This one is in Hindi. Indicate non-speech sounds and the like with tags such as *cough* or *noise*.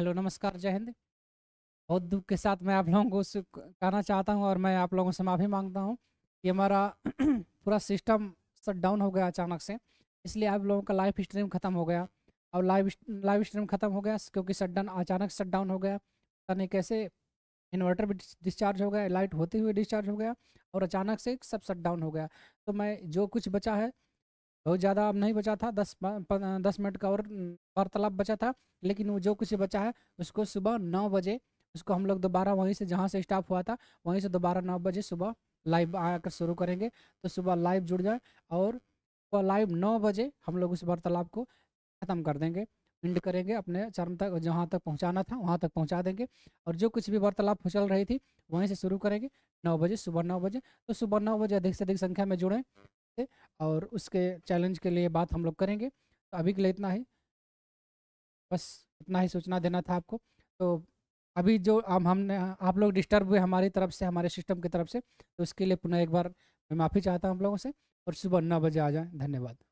हेलो नमस्कार जय हिंद बहुत दुख के साथ मैं आप लोगों को कहना चाहता हूँ और मैं आप लोगों से माफ़ी मांगता हूँ कि हमारा *clears throat* पूरा सिस्टम सट डाउन हो गया अचानक से इसलिए आप लोगों का लाइव स्ट्रीम ख़त्म हो गया और लाइव लाइव स्ट्रीम ख़त्म हो गया क्योंकि शट डाउन अचानक शट डाउन हो गया पता नहीं कैसे इन्वर्टर भी डिस्चार्ज हो गया लाइट होते हुए डिस्चार्ज हो गया और अचानक से सब शट डाउन हो गया तो मैं जो कुछ बचा है बहुत ज़्यादा अब नहीं बचा था दस दस मिनट का और वार्तालाप बचा था लेकिन वो जो कुछ बचा है उसको सुबह नौ बजे उसको हम लोग दोबारा वहीं से जहाँ से स्टाफ हुआ था वहीं से दोबारा नौ बजे सुबह लाइव आकर शुरू करेंगे तो सुबह लाइव जुड़ जाए और सुबह लाइव नौ बजे हम लोग उस वार्तालाप को ख़त्म कर देंगे इंड करेंगे अपने चरम तक जहाँ तक पहुँचाना था वहाँ तक पहुँचा देंगे और जो कुछ भी वार्तालाप चल रही थी वहीं से शुरू करेंगे नौ बजे सुबह नौ बजे तो सुबह नौ बजे अधिक से अधिक संख्या में जुड़ें और उसके चैलेंज के लिए बात हम लोग करेंगे तो अभी के लिए इतना ही बस इतना ही सूचना देना था आपको तो अभी जो हम हमने आप लोग डिस्टर्ब हुए हमारी तरफ से हमारे सिस्टम की तरफ से तो उसके लिए पुनः एक बार मैं माफ़ी चाहता हूँ आप लोगों से और सुबह नौ बजे आ जाएँ धन्यवाद